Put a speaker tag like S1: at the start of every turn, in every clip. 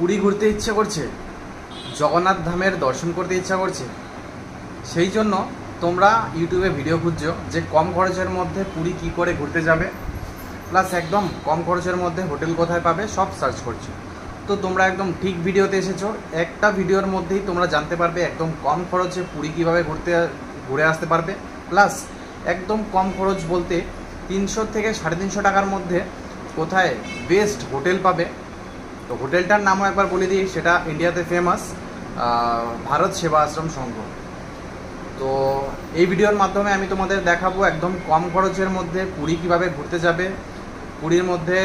S1: পুরী ঘুরতে ইচ্ছে করছে জগন্নাথ ধামের দর্শন করতে ইচ্ছা করছে সেই জন্য তোমরা ইউটিউবে ভিডিও খুঁজছো যে কম খরচের মধ্যে পুরী কী করে ঘুরতে যাবে প্লাস একদম কম খরচের মধ্যে হোটেল কোথায় পাবে সব সার্চ করছো তো তোমরা একদম ঠিক ভিডিওতে এসেছো একটা ভিডিওর মধ্যেই তোমরা জানতে পারবে একদম কম খরচে পুরী কীভাবে ঘুরতে ঘুরে আসতে পারবে প্লাস একদম কম খরচ বলতে তিনশো থেকে সাড়ে তিনশো টাকার মধ্যে কোথায় বেস্ট হোটেল পাবে তো হোটেলটার নামও একবার বলে দিই সেটা ইন্ডিয়াতে ফেমাস ভারত সেবা আশ্রম সংঘ তো এই ভিডিওর মাধ্যমে আমি তোমাদের দেখাবো একদম কম খরচের মধ্যে পুরী কীভাবে ঘুরতে যাবে পুরীর মধ্যে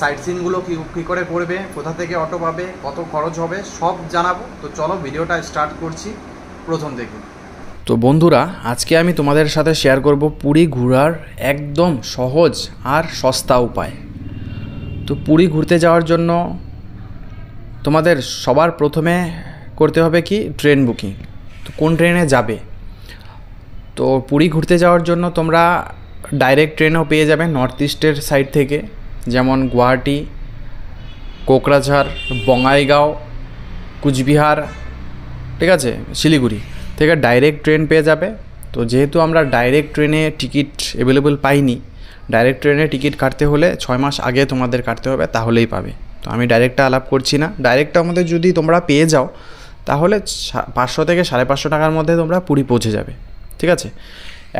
S1: সাইট সিনগুলো কী কী করে পড়বে কোথা থেকে অটো পাবে কত খরচ হবে সব জানাবো তো চলো ভিডিওটা স্টার্ট করছি প্রথম থেকে তো বন্ধুরা আজকে আমি তোমাদের সাথে শেয়ার করব পুরী ঘোরার একদম সহজ আর সস্তা উপায় তো পুরী ঘুরতে যাওয়ার জন্য তোমাদের সবার প্রথমে করতে হবে কি ট্রেন বুকিং তো কোন ট্রেনে যাবে তো পুরী ঘুরতে যাওয়ার জন্য তোমরা ডাইরেক্ট ট্রেনও পেয়ে যাবে নর্থ ইস্টের সাইড থেকে যেমন গুয়াহাটি কোকরাঝাড় বঙ্গাইগাঁও কুচবিহার ঠিক আছে শিলিগুড়ি থেকে ডাইরেক্ট ট্রেন পেয়ে যাবে তো যেহেতু আমরা ডাইরেক্ট ট্রেনে টিকিট অ্যাভেলেবল পাইনি ডাইরেক্ট ট্রেনে টিকিট কাটতে হলে ছয় মাস আগে তোমাদের কাটতে হবে তাহলেই পাবে তো আমি ডাইরেক্টটা আলাপ করছি না ডাইরেক্ট আমাদের যদি তোমরা পেয়ে যাও তাহলে পাঁচশো থেকে সাড়ে পাঁচশো টাকার মধ্যে তোমরা পুরী পৌঁছে যাবে ঠিক আছে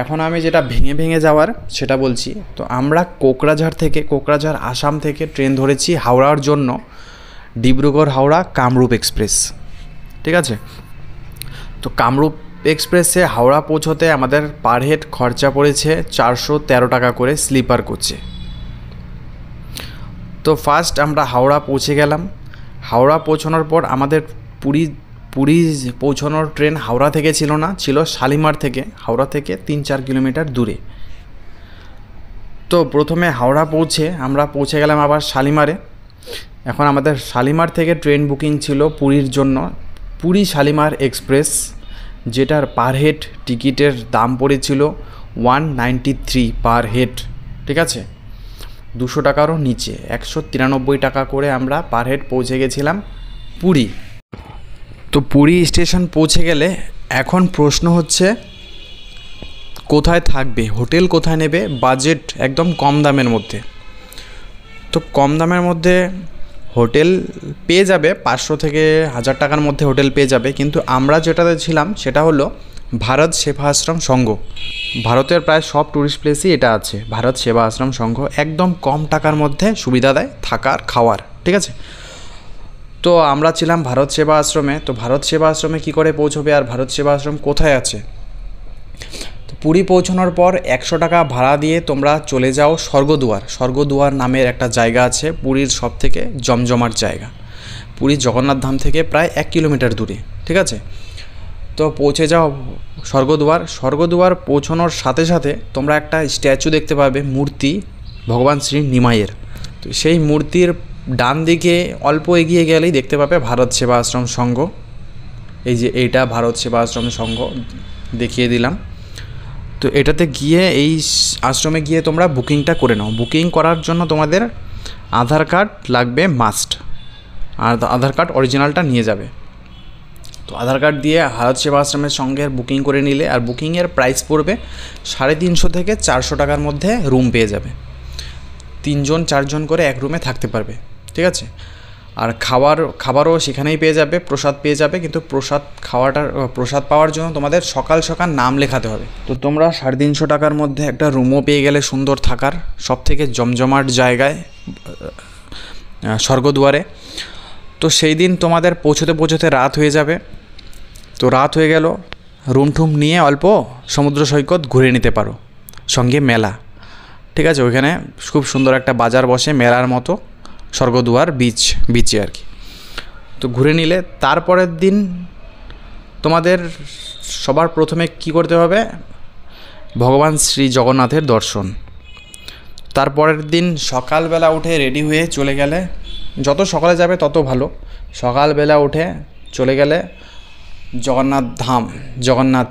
S1: এখন আমি যেটা ভেঙে ভেঙে যাওয়ার সেটা বলছি তো আমরা কোকরাঝাড় থেকে কোকরাঝাড় আসাম থেকে ট্রেন ধরেছি হাওড়ার জন্য ডিব্রুগড় হাওড়া কামরূপ এক্সপ্রেস ঠিক আছে তো কামরূপ এক্সপ্রেসে হাওড়া পৌঁছতে আমাদের পার হেড খরচা পড়েছে চারশো তেরো টাকা করে স্লিপার করছে তো ফার্স্ট আমরা হাওড়া পৌঁছে গেলাম হাওড়া পৌঁছানোর পর আমাদের পুরী পুরী পৌঁছানোর ট্রেন হাওড়া থেকে ছিল না ছিল শালিমার থেকে হাওড়া থেকে তিন চার কিলোমিটার দূরে তো প্রথমে হাওড়া পৌঁছে আমরা পৌঁছে গেলাম আবার শালিমারে এখন আমাদের শালিমার থেকে ট্রেন বুকিং ছিল পুরীর জন্য পুরী শালিমার এক্সপ্রেস যেটার পার হেড টিকিটের দাম পড়েছিল one ninety three per head ঠিক আছে দুশো টাকারও নিচে একশো তিরানব্বই টাকা করে আমরা পার হেড পৌঁছে গেছিলাম পুরী তো পুরী স্টেশন পৌঁছে গেলে এখন প্রশ্ন হচ্ছে কোথায় থাকবে হোটেল কোথায় নেবে বাজেট একদম কম দামের মধ্যে তো কম দামের মধ্যে হোটেল পেয়ে যাবে পাঁচশো থেকে হাজার টাকার মধ্যে হোটেল পেয়ে যাবে কিন্তু আমরা যেটাতে ছিলাম সেটা হলো ভারত সেবা আশ্রম সংঘ ভারতের প্রায় সব ট্যুরিস্ট প্লেসেই এটা আছে ভারত সেবা আশ্রম সংঘ একদম কম টাকার মধ্যে সুবিধা দেয় থাকার খাওয়ার ঠিক আছে তো আমরা ছিলাম ভারত সেবা আশ্রমে তো ভারত সেবা আশ্রমে কি করে পৌঁছবে আর ভারত সেবা আশ্রম কোথায় আছে তো পুরী পৌঁছানোর পর একশো টাকা ভাড়া দিয়ে তোমরা চলে যাও স্বর্গদুয়ার স্বর্গদুয়ার নামের একটা জায়গা আছে পুরীর সব থেকে জমজমার জায়গা পুরী জগন্নাথ ধাম থেকে প্রায় এক কিলোমিটার দূরে ঠিক আছে তো পৌঁছে যাও স্বর্গদুয়ার স্বর্গদুয়ার পৌঁছানোর সাথে সাথে তোমরা একটা স্ট্যাচু দেখতে পাবে মূর্তি ভগবান শ্রী নিমাইয়ের তো সেই মূর্তির ডান দিকে অল্প এগিয়ে গেলেই দেখতে পাবে ভারত সেবা আশ্রম সংঘ এই যে এইটা ভারত সেবা আশ্রম সংঘ দেখিয়ে দিলাম তো এটাতে গিয়ে এই আশ্রমে গিয়ে তোমরা বুকিংটা করে নাও বুকিং করার জন্য তোমাদের আধার কার্ড লাগবে মাস্ট আর আধার কার্ড অরিজিনালটা নিয়ে যাবে তো আধার কার্ড দিয়ে ভারত সেবা আশ্রমের সঙ্গে বুকিং করে নিলে আর বুকিংয়ের প্রাইস পড়বে সাড়ে তিনশো থেকে চারশো টাকার মধ্যে রুম পেয়ে যাবে তিনজন চারজন করে এক রুমে থাকতে পারবে ঠিক আছে আর খাবার খাবারও সেখানেই পেয়ে যাবে প্রসাদ পেয়ে যাবে কিন্তু প্রসাদ খাওয়াটার প্রসাদ পাওয়ার জন্য তোমাদের সকাল সকাল নাম লেখাতে হবে তো তোমরা সাড়ে তিনশো টাকার মধ্যে একটা রুমও পেয়ে গেলে সুন্দর থাকার সব থেকে জমজমাট জায়গায় স্বর্গদুয়ারে তো সেই দিন তোমাদের পৌঁছতে পৌঁছতে রাত হয়ে যাবে তো রাত হয়ে গেল রুম ঠুম নিয়ে অল্প সমুদ্র সৈকত ঘুরে নিতে পারো সঙ্গে মেলা ঠিক আছে ওইখানে খুব সুন্দর একটা বাজার বসে মেলার মতো স্বর্গদুয়ার বিচ বিচে আর কি তো ঘুরে নিলে তারপরের দিন তোমাদের সবার প্রথমে কি করতে হবে ভগবান শ্রী জগন্নাথের দর্শন তারপরের দিন সকালবেলা উঠে রেডি হয়ে চলে গেলে যত সকালে যাবে তত ভালো সকালবেলা উঠে চলে গেলে জগন্নাথ ধাম জগন্নাথ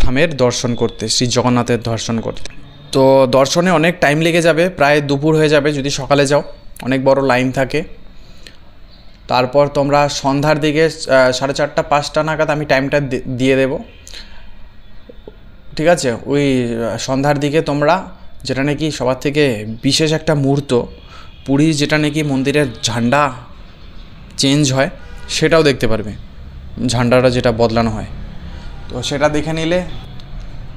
S1: ধামের দর্শন করতে শ্রী জগন্নাথের দর্শন করতে তো দর্শনে অনেক টাইম লেগে যাবে প্রায় দুপুর হয়ে যাবে যদি সকালে যাও অনেক বড় লাইন থাকে তারপর তোমরা সন্ধ্যার দিকে সাড়ে চারটা পাঁচটা নাগাদ আমি টাইমটা দিয়ে দেব ঠিক আছে ওই সন্ধ্যার দিকে তোমরা যেটা নাকি সবার থেকে বিশেষ একটা মুহূর্ত পুরীর যেটা নাকি মন্দিরের ঝান্ডা চেঞ্জ হয় সেটাও দেখতে পারবে ঝান্ডাটা যেটা বদলানো হয় তো সেটা দেখে নিলে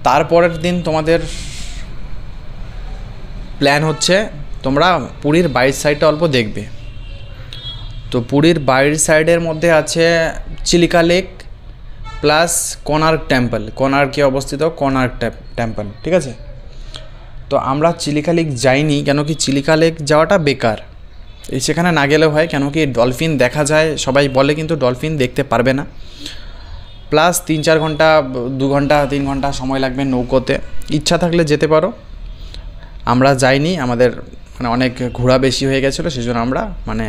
S1: তারপরের দিন তোমাদের প্ল্যান হচ্ছে তোমরা পুরীর বাইর সাইডটা অল্প দেখবে তো পুরীর বাইর সাইডের মধ্যে আছে Chilika lake plus Konark temple কোনার্কে অবস্থিত কোনার্ক টেম্পল ঠিক আছে তো আমরা চিলিকা লেক যাইনি কেন কি চিলিকা লেক যাওয়াটা বেকার এই সেখানে না গেলেও হয় কেন কি ডলফিন দেখা যায় সবাই বলে কিন্তু ডলফিন দেখতে পারবে না প্লাস তিন চার ঘন্টা দু ঘন্টা তিন ঘন্টা সময় লাগবে নৌকোতে ইচ্ছা থাকলে যেতে পারো আমরা যাইনি আমাদের মানে অনেক ঘোরা বেশি হয়ে গেছিলো সেই জন্য আমরা মানে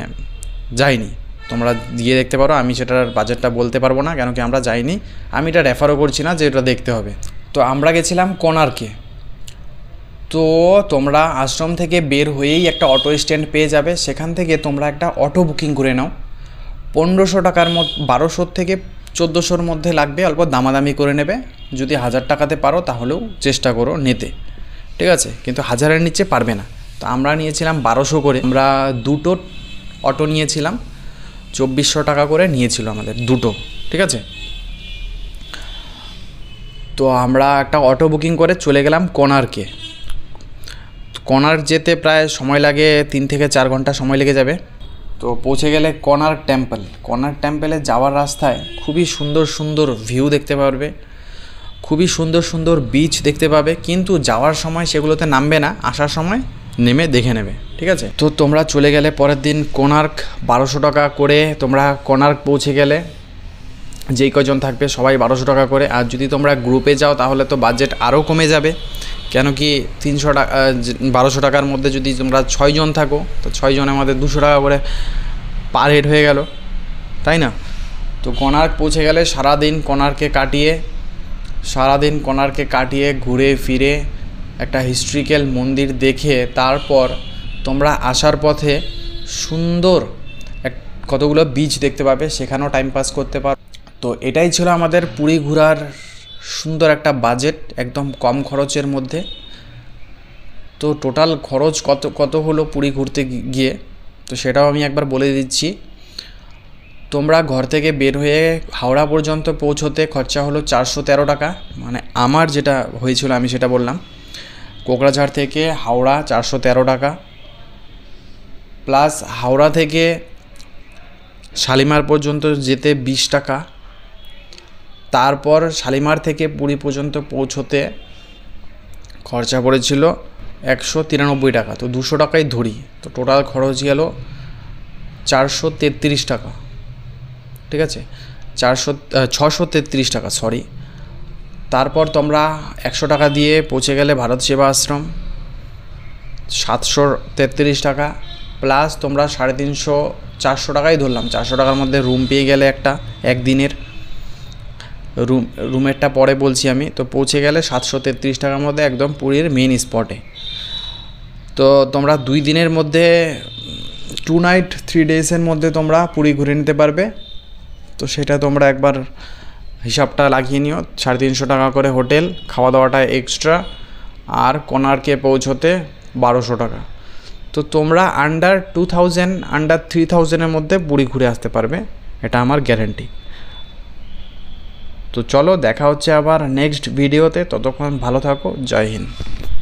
S1: যাইনি তোমরা গিয়ে দেখতে পারো আমি সেটার বাজেটটা বলতে পারবো না কেন কি আমরা যাইনি আমি এটা রেফারও করছি না যে এটা দেখতে হবে তো আমরা গেছিলাম কোনারকে তো তোমরা আশ্রম থেকে বের হয়েই একটা অটো স্ট্যান্ড পেয়ে যাবে সেখান থেকে তোমরা একটা অটো বুকিং করে নাও পনেরোশো টাকার মত বারোশোর থেকে চোদ্দোশোর মধ্যে লাগবে অল্প দামাদামি করে নেবে যদি হাজার টাকাতে পারো তাহলেও চেষ্টা করো নিতে ঠিক আছে কিন্তু হাজারের নিচে পারবে না তো আমরা নিয়েছিলাম বারোশো করে আমরা দুটো অটো নিয়েছিলাম চব্বিশশো টাকা করে নিয়েছিল আমাদের দুটো ঠিক আছে তো আমরা একটা অটো বুকিং করে চলে গেলাম কোনারকে কনার যেতে প্রায় সময় লাগে তিন থেকে চার ঘন্টা সময় লেগে যাবে তো পৌঁছে গেলে কনার টেম্পল কনার টেম্পলে যাওয়ার রাস্তায় খুবই সুন্দর সুন্দর ভিউ দেখতে পারবে খুবই সুন্দর সুন্দর বিচ দেখতে পাবে কিন্তু যাওয়ার সময় সেগুলোতে নামবে না আসার সময় নেমে দেখে নেবে ঠিক আছে তো তোমরা চলে গেলে পরের দিন কোনার্ক বারোশো টাকা করে তোমরা কোনার্ক পৌঁছে গেলে যেই কজন থাকবে সবাই বারোশো টাকা করে আর যদি তোমরা গ্রুপে যাও তাহলে তো বাজেট আরও কমে যাবে কেন কি তিনশো টাকা বারোশো টাকার মধ্যে যদি তোমরা ছয়জন থাকো তো ছয়জনে আমাদের দুশো টাকা করে পার হেড হয়ে গেল তাই না তো কোণার্ক পৌঁছে গেলে সারাদিন কোণার্কে কাটিয়ে সারাদিন কোণার্কে কাটিয়ে ঘুরে ফিরে একটা হিস্ট্রিক্যাল মন্দির দেখে তারপর তোমরা আসার পথে সুন্দর এক কতগুলো বীচ দেখতে পাবে সেখানেও টাইম পাস করতে পারো তো এটাই ছিল আমাদের পুরী ঘোরার সুন্দর একটা বাজেট একদম কম খরচের মধ্যে তো টোটাল খরচ কত কত হলো পুরী ঘুরতে গিয়ে তো সেটাও আমি একবার বলে দিচ্ছি তোমরা ঘর থেকে বের হয়ে হাওড়া পর্যন্ত পৌঁছতে খরচা হলো চারশো তেরো টাকা মানে আমার যেটা হয়েছিল আমি সেটা বললাম কোকরাঝাড় থেকে হাওড়া চারশো তেরো টাকা প্লাস হাওড়া থেকে শালিমার পর্যন্ত যেতে বিশ টাকা তারপর শালিমার থেকে পুরী পর্যন্ত পৌঁছতে খরচা পড়েছিল একশো তিরানব্বই টাকা তো দুশো টাকাই ধরি তো টোটাল খরচ গেল চারশো তেত্রিশ টাকা ঠিক আছে চারশো ছশো তেত্রিশ টাকা সরি তারপর তোমরা একশো টাকা দিয়ে পৌঁছে গেলে ভারত সেবা আশ্রম সাতশো তেত্রিশ টাকা প্লাস তোমরা সাড়ে তিনশো চারশো টাকাই ধরলাম চারশো টাকার মধ্যে রুম পেয়ে গেলে একটা একদিনের রুম রুমেরটা পরে বলছি আমি তো পৌঁছে গেলে সাতশো তেত্রিশ টাকার মধ্যে একদম পুরীর মেন স্পটে তো তোমরা দুই দিনের মধ্যে টু নাইট থ্রি ডেজের মধ্যে তোমরা পুরী ঘুরে নিতে পারবে তো সেটা তোমরা একবার হিসাবটা লাগিয়ে নিও সাড়ে তিনশো টাকা করে হোটেল খাওয়া দাওয়াটা এক্সট্রা আর কোনারকে পৌঁছতে বারোশো টাকা তো তোমরা under two thousand under three থাউজেন্ডের মধ্যে পুরী ঘুরে আসতে পারবে এটা আমার গ্যারেন্টি তো চলো দেখা হচ্ছে আবার নেক্সট ভিডিওতে ততক্ষণ ভালো থাকো জয় হিন্দ